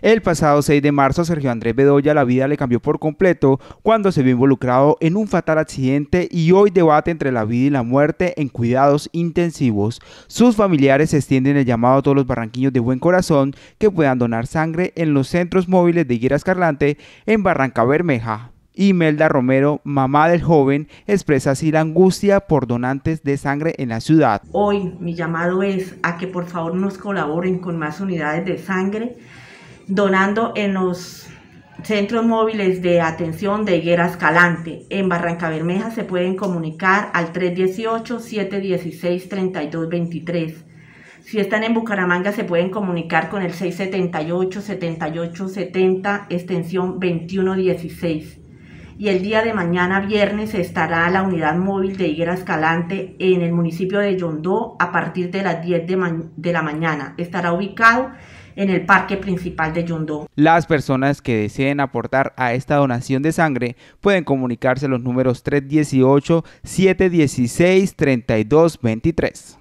El pasado 6 de marzo, Sergio Andrés Bedoya la vida le cambió por completo cuando se vio involucrado en un fatal accidente y hoy debate entre la vida y la muerte en cuidados intensivos. Sus familiares extienden el llamado a todos los barranquillos de buen corazón que puedan donar sangre en los centros móviles de Higuera Escarlante en Barranca Bermeja. Imelda Romero, mamá del joven, expresa así la angustia por donantes de sangre en la ciudad. Hoy mi llamado es a que por favor nos colaboren con más unidades de sangre donando en los centros móviles de atención de Higuera Escalante. En Barranca Bermeja se pueden comunicar al 318-716-3223. Si están en Bucaramanga se pueden comunicar con el 678-7870, extensión 2116. Y el día de mañana viernes estará la unidad móvil de Higuera Escalante en el municipio de Yondó a partir de las 10 de, la mañana. Estará ubicado en el parque principal de Yundó. Las personas que deseen aportar a esta donación de sangre pueden comunicarse a los números 318 716 3223.